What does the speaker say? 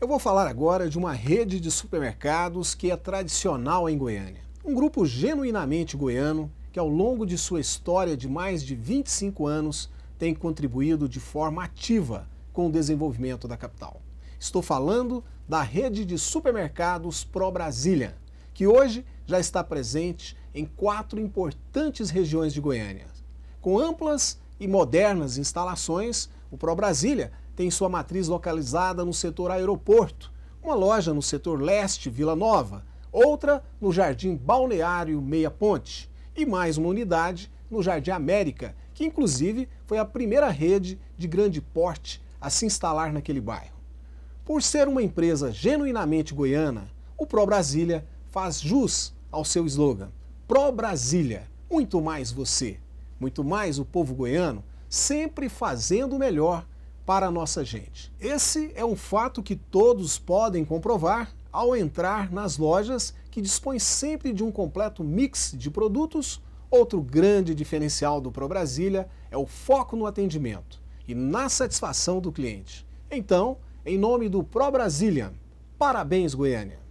Eu vou falar agora de uma rede de supermercados que é tradicional em Goiânia. Um grupo genuinamente goiano que, ao longo de sua história de mais de 25 anos, tem contribuído de forma ativa com o desenvolvimento da capital. Estou falando da rede de supermercados Pro Brasília, que hoje já está presente em quatro importantes regiões de Goiânia. Com amplas e modernas instalações, o Pro Brasília tem sua matriz localizada no setor aeroporto, uma loja no setor leste, Vila Nova, outra no Jardim Balneário Meia Ponte e mais uma unidade no Jardim América, que inclusive foi a primeira rede de grande porte a se instalar naquele bairro. Por ser uma empresa genuinamente goiana, o Pro Brasília faz jus ao seu slogan: Pro Brasília, muito mais você, muito mais o povo goiano, sempre fazendo o melhor para a nossa gente. Esse é um fato que todos podem comprovar ao entrar nas lojas que dispõem sempre de um completo mix de produtos. Outro grande diferencial do Pro Brasília é o foco no atendimento e na satisfação do cliente. Então, em nome do Pro Brasília, parabéns Goiânia!